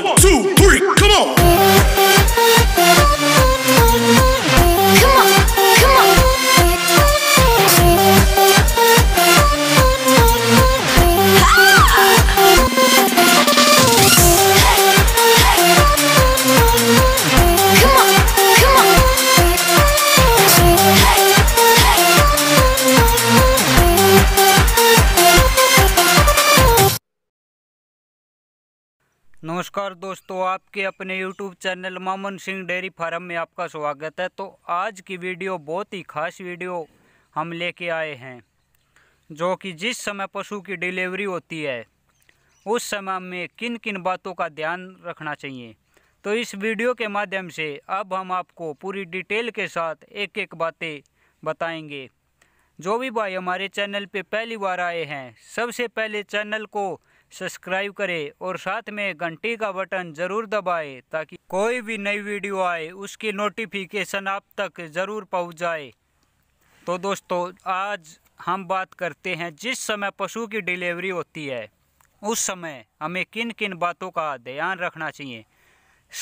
One, two, three, come on. नमस्कार दोस्तों आपके अपने YouTube channel Maman Singh dairy farm में आपका स्वागत है तो आज की वीडियो बहुत ही खास वीडियो हम लेके आए हैं जो कि जिस समय पशु की डिलीवरी होती है उस समय हमें किन किन बातों का ध्यान रखना चाहिए तो इस वीडियो के माध्यम से अब हम आपको पूरी डिटेल के साथ एक एक बातें बताएंगे जो भी भाई हमारे चैनल पर पहली बार आए हैं सबसे पहले चैनल को सब्सक्राइब करें और साथ में घंटी का बटन ज़रूर दबाएं ताकि कोई भी नई वीडियो आए उसकी नोटिफिकेशन आप तक ज़रूर पहुंच जाए तो दोस्तों आज हम बात करते हैं जिस समय पशु की डिलीवरी होती है उस समय हमें किन किन बातों का ध्यान रखना चाहिए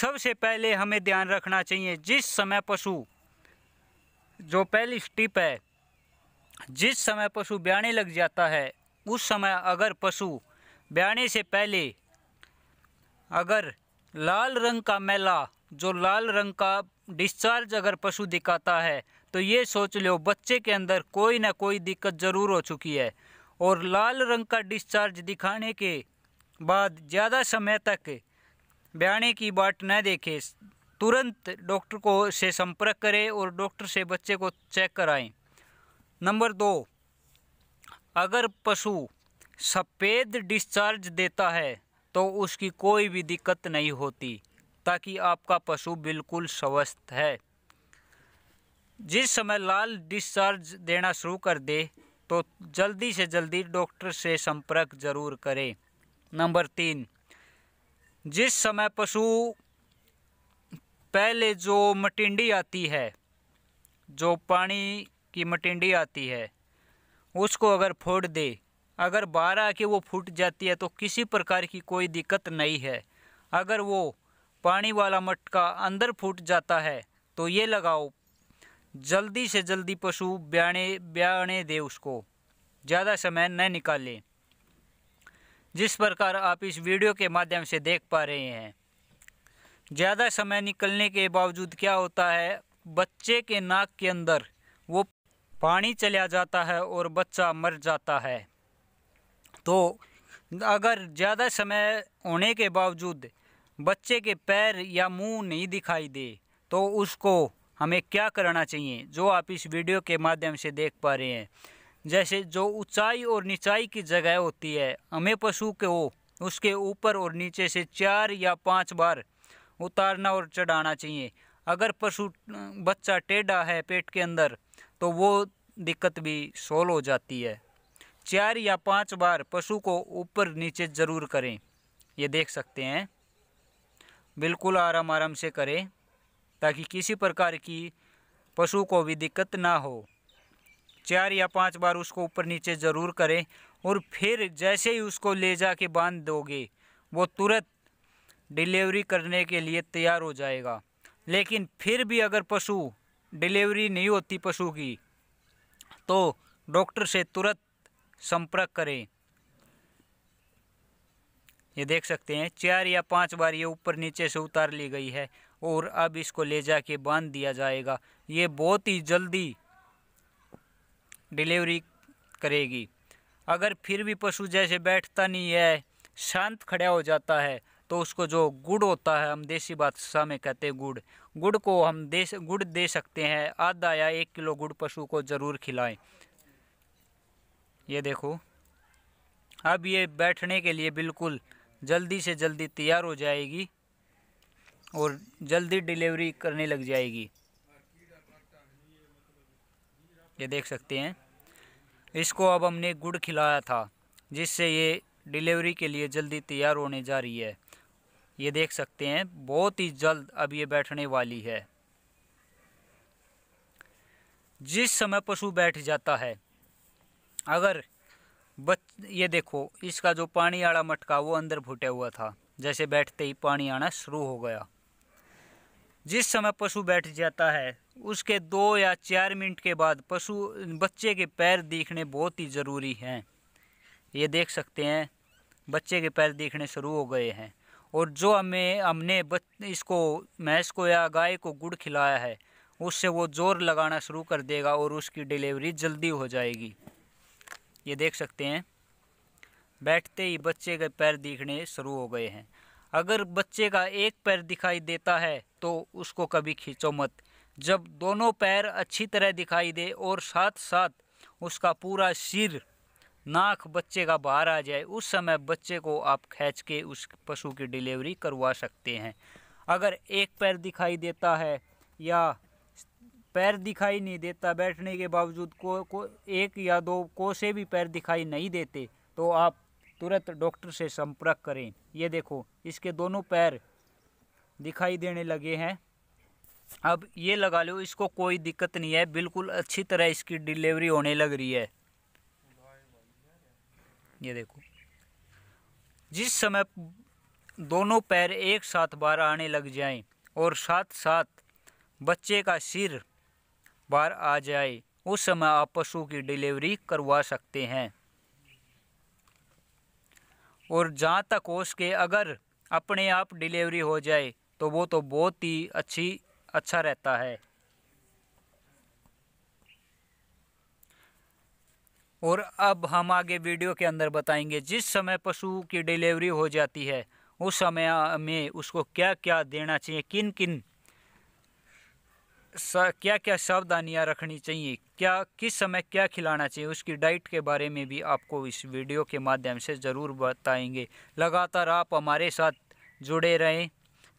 सबसे पहले हमें ध्यान रखना चाहिए जिस समय पशु जो पहली स्टिप है जिस समय पशु ब्याने लग जाता है उस समय अगर पशु ब्याने से पहले अगर लाल रंग का मैला जो लाल रंग का डिस्चार्ज अगर पशु दिखाता है तो ये सोच लो बच्चे के अंदर कोई ना कोई दिक्कत ज़रूर हो चुकी है और लाल रंग का डिस्चार्ज दिखाने के बाद ज़्यादा समय तक ब्याने की बाट न देखे तुरंत डॉक्टर को से संपर्क करें और डॉक्टर से बच्चे को चेक कराएं नंबर दो अगर पशु सफ़ेद डिस्चार्ज देता है तो उसकी कोई भी दिक्कत नहीं होती ताकि आपका पशु बिल्कुल स्वस्थ है जिस समय लाल डिस्चार्ज देना शुरू कर दे तो जल्दी से जल्दी डॉक्टर से संपर्क जरूर करें नंबर तीन जिस समय पशु पहले जो मटिंडी आती है जो पानी की मटिंडी आती है उसको अगर फोड़ दे अगर बारह आके वो फूट जाती है तो किसी प्रकार की कोई दिक्कत नहीं है अगर वो पानी वाला मटका अंदर फूट जाता है तो ये लगाओ जल्दी से जल्दी पशु ब्याने ब्याने दे उसको ज़्यादा समय न निकालें जिस प्रकार आप इस वीडियो के माध्यम से देख पा रहे हैं ज़्यादा समय निकलने के बावजूद क्या होता है बच्चे के नाक के अंदर वो पानी चला जाता है और बच्चा मर जाता है तो अगर ज़्यादा समय होने के बावजूद बच्चे के पैर या मुंह नहीं दिखाई दे तो उसको हमें क्या करना चाहिए जो आप इस वीडियो के माध्यम से देख पा रहे हैं जैसे जो ऊंचाई और निचाई की जगह होती है हमें पशु को उसके ऊपर और नीचे से चार या पाँच बार उतारना और चढ़ाना चाहिए अगर पशु बच्चा टेढ़ा है पेट के अंदर तो वो दिक्कत भी सोल्व हो जाती है चार या पांच बार पशु को ऊपर नीचे ज़रूर करें ये देख सकते हैं बिल्कुल आराम आराम से करें ताकि किसी प्रकार की पशु को भी दिक्कत ना हो चार या पांच बार उसको ऊपर नीचे ज़रूर करें और फिर जैसे ही उसको ले जा के बांध दोगे वो तुरंत डिलीवरी करने के लिए तैयार हो जाएगा लेकिन फिर भी अगर पशु डिलीवरी नहीं होती पशु की तो डॉक्टर से तुरंत संपर्क करें ये देख सकते हैं चार या पांच बार ये ऊपर नीचे से उतार ली गई है और अब इसको ले जाके बांध दिया जाएगा ये बहुत ही जल्दी डिलीवरी करेगी अगर फिर भी पशु जैसे बैठता नहीं है शांत खड़ा हो जाता है तो उसको जो गुड़ होता है हम देसी बात में कहते हैं गुड़ गुड़ को हम दे गुड़ दे सकते हैं आधा या एक किलो गुड़ पशु को ज़रूर खिलाएं ये देखो अब ये बैठने के लिए बिल्कुल जल्दी से जल्दी तैयार हो जाएगी और जल्दी डिलीवरी करने लग जाएगी ये देख सकते हैं इसको अब हमने गुड़ खिलाया था जिससे ये डिलीवरी के लिए जल्दी तैयार होने जा रही है ये देख सकते हैं बहुत ही जल्द अब ये बैठने वाली है जिस समय पशु बैठ जाता है अगर बच ये देखो इसका जो पानी वाला मटका वो अंदर फूटा हुआ था जैसे बैठते ही पानी आना शुरू हो गया जिस समय पशु बैठ जाता है उसके दो या चार मिनट के बाद पशु बच्चे के पैर दिखने बहुत ही ज़रूरी हैं ये देख सकते हैं बच्चे के पैर दिखने शुरू हो गए हैं और जो हमें हमने बच इसको भैंस को या गाय को गुड़ खिलाया है उससे वो ज़ोर लगाना शुरू कर देगा और उसकी डिलीवरी जल्दी हो जाएगी ये देख सकते हैं बैठते ही बच्चे के पैर दिखने शुरू हो गए हैं अगर बच्चे का एक पैर दिखाई देता है तो उसको कभी खींचो मत जब दोनों पैर अच्छी तरह दिखाई दे और साथ साथ उसका पूरा सिर नाक बच्चे का बाहर आ जाए उस समय बच्चे को आप खींच के उस पशु की डिलीवरी करवा सकते हैं अगर एक पैर दिखाई देता है या पैर दिखाई नहीं देता बैठने के बावजूद को, को एक या दो कोसे भी पैर दिखाई नहीं देते तो आप तुरंत डॉक्टर से संपर्क करें ये देखो इसके दोनों पैर दिखाई देने लगे हैं अब ये लगा लो इसको कोई दिक्कत नहीं है बिल्कुल अच्छी तरह इसकी डिलीवरी होने लग रही है ये देखो जिस समय दोनों पैर एक साथ बाहर आने लग जाएं और साथ साथ बच्चे का सिर बार आ जाए उस समय आप पशु की डिलीवरी करवा सकते हैं और जहाँ तक हो सके अगर अपने आप डिलीवरी हो जाए तो वो तो बहुत ही अच्छी अच्छा रहता है और अब हम आगे वीडियो के अंदर बताएंगे जिस समय पशु की डिलीवरी हो जाती है उस समय में उसको क्या क्या देना चाहिए किन किन क्या क्या सावधानियाँ रखनी चाहिए क्या किस समय क्या खिलाना चाहिए उसकी डाइट के बारे में भी आपको इस वीडियो के माध्यम से ज़रूर बताएंगे लगातार आप हमारे साथ जुड़े रहें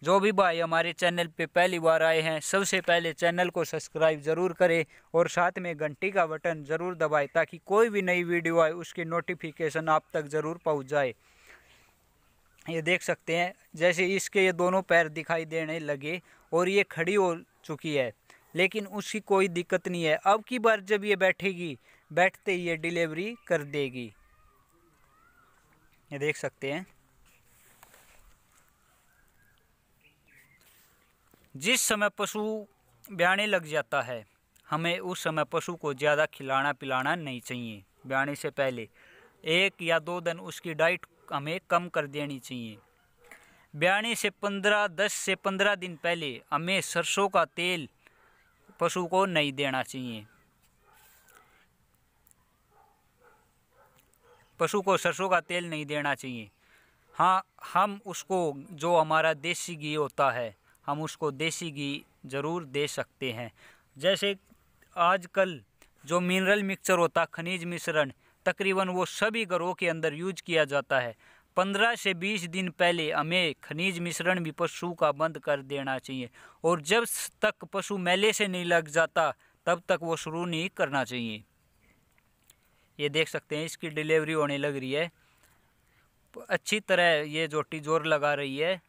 जो भी भाई हमारे चैनल पे पहली बार आए हैं सबसे पहले चैनल को सब्सक्राइब ज़रूर करें और साथ में घंटी का बटन ज़रूर दबाएं ताकि कोई भी नई वीडियो आए उसकी नोटिफिकेशन आप तक ज़रूर पहुंच जाए ये देख सकते हैं जैसे इसके ये दोनों पैर दिखाई देने लगे और ये खड़ी हो चुकी है लेकिन उसकी कोई दिक्कत नहीं है अब की बार जब ये बैठेगी बैठते ही ये डिलीवरी कर देगी ये देख सकते हैं जिस समय पशु ब्याने लग जाता है हमें उस समय पशु को ज़्यादा खिलाना पिलाना नहीं चाहिए ब्याने से पहले एक या दो दिन उसकी डाइट हमें कम कर देनी चाहिए ब्याने से पंद्रह दस से पंद्रह दिन पहले हमें सरसों का तेल पशु को नहीं देना चाहिए पशु को सरसों का तेल नहीं देना चाहिए हाँ हम उसको जो हमारा देसी घी होता है हम उसको देसी घी ज़रूर दे सकते हैं जैसे आजकल जो मिनरल मिक्सर होता खनिज मिश्रण तकरीबन वो सभी घरों के अंदर यूज किया जाता है पंद्रह से बीस दिन पहले हमें खनिज मिश्रण भी पशु का बंद कर देना चाहिए और जब तक पशु मेले से नहीं लग जाता तब तक वो शुरू नहीं करना चाहिए ये देख सकते हैं इसकी डिलीवरी होने लग रही है अच्छी तरह ये जोटी जोर लगा रही है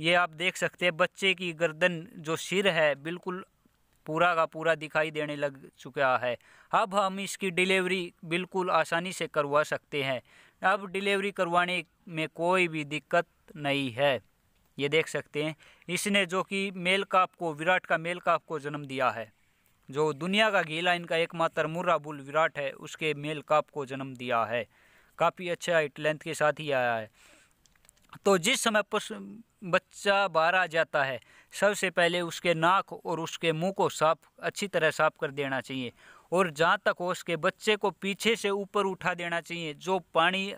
ये आप देख सकते हैं बच्चे की गर्दन जो सिर है बिल्कुल पूरा का पूरा दिखाई देने लग चुका है अब हम इसकी डिलीवरी बिल्कुल आसानी से करवा सकते हैं अब डिलीवरी करवाने में कोई भी दिक्कत नहीं है ये देख सकते हैं इसने जो कि मेल काप को विराट का मेल काप को जन्म दिया है जो दुनिया का गीला इनका एकमात्र मुर्रा बुल विराट है उसके मेल काप को जन्म दिया है काफ़ी अच्छा हाइट लेंथ के साथ ही आया है तो जिस समय पशु बच्चा बाहर आ जाता है सबसे पहले उसके नाक और उसके मुंह को साफ अच्छी तरह साफ कर देना चाहिए और जहाँ तक हो सके बच्चे को पीछे से ऊपर उठा देना चाहिए जो पानी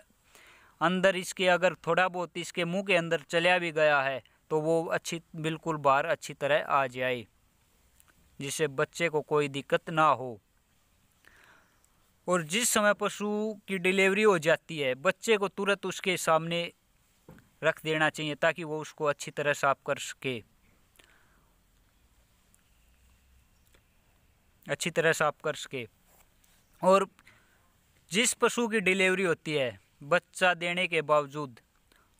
अंदर इसके अगर थोड़ा बहुत इसके मुंह के अंदर चलिया भी गया है तो वो अच्छी बिल्कुल बाहर अच्छी तरह आ जाए जिससे बच्चे को कोई दिक्कत ना हो और जिस समय पशु की डिलीवरी हो जाती है बच्चे को तुरंत उसके सामने रख देना चाहिए ताकि वो उसको अच्छी तरह साफ कर सके अच्छी तरह साफ कर सके और जिस पशु की डिलीवरी होती है बच्चा देने के बावजूद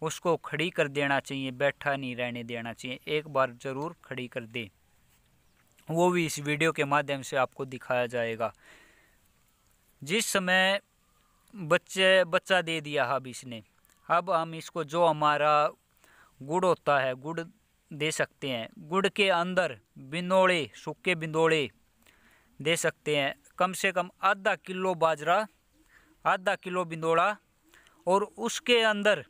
उसको खड़ी कर देना चाहिए बैठा नहीं रहने देना चाहिए एक बार ज़रूर खड़ी कर दे वो भी इस वीडियो के माध्यम से आपको दिखाया जाएगा जिस समय बच्चे बच्चा दे दिया अब इसने अब हम इसको जो हमारा गुड़ होता है गुड़ दे सकते हैं गुड़ के अंदर बिंदोड़े सूखे बिंदोड़े दे सकते हैं कम से कम आधा किलो बाजरा आधा किलो बिंदोड़ा और उसके अंदर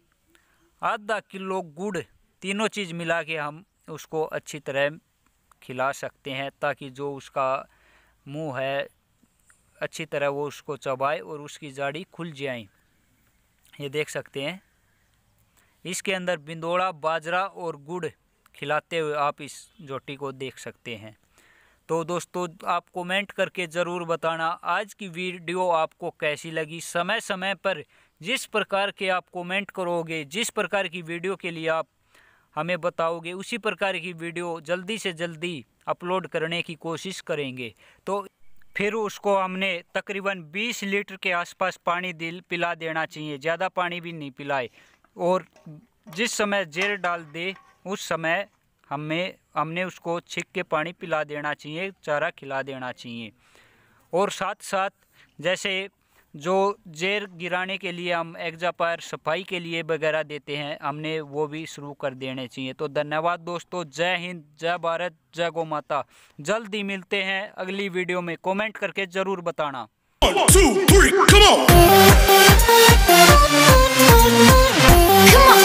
आधा किलो गुड़ तीनों चीज़ मिला के हम उसको अच्छी तरह खिला सकते हैं ताकि जो उसका मुंह है अच्छी तरह वो उसको चबाए और उसकी जाड़ी खुल जाए ये देख सकते हैं इसके अंदर बिंदोड़ा बाजरा और गुड़ खिलाते हुए आप इस जोटी को देख सकते हैं तो दोस्तों आप कमेंट करके ज़रूर बताना आज की वीडियो आपको कैसी लगी समय समय पर जिस प्रकार के आप कमेंट करोगे जिस प्रकार की वीडियो के लिए आप हमें बताओगे उसी प्रकार की वीडियो जल्दी से जल्दी अपलोड करने की कोशिश करेंगे तो फिर उसको हमने तकरीबन 20 लीटर के आसपास पानी दिल पिला देना चाहिए ज़्यादा पानी भी नहीं पिलाए और जिस समय जेल डाल दे उस समय हमें हमने उसको छिक के पानी पिला देना चाहिए चारा खिला देना चाहिए और साथ साथ जैसे जो जेर गिराने के लिए हम एग्जा सफाई के लिए वगैरह देते हैं हमने वो भी शुरू कर देने चाहिए तो धन्यवाद दोस्तों जय हिंद जय भारत जय गो माता जल्दी मिलते हैं अगली वीडियो में कमेंट करके ज़रूर बताना One, two, three, come on. Come on.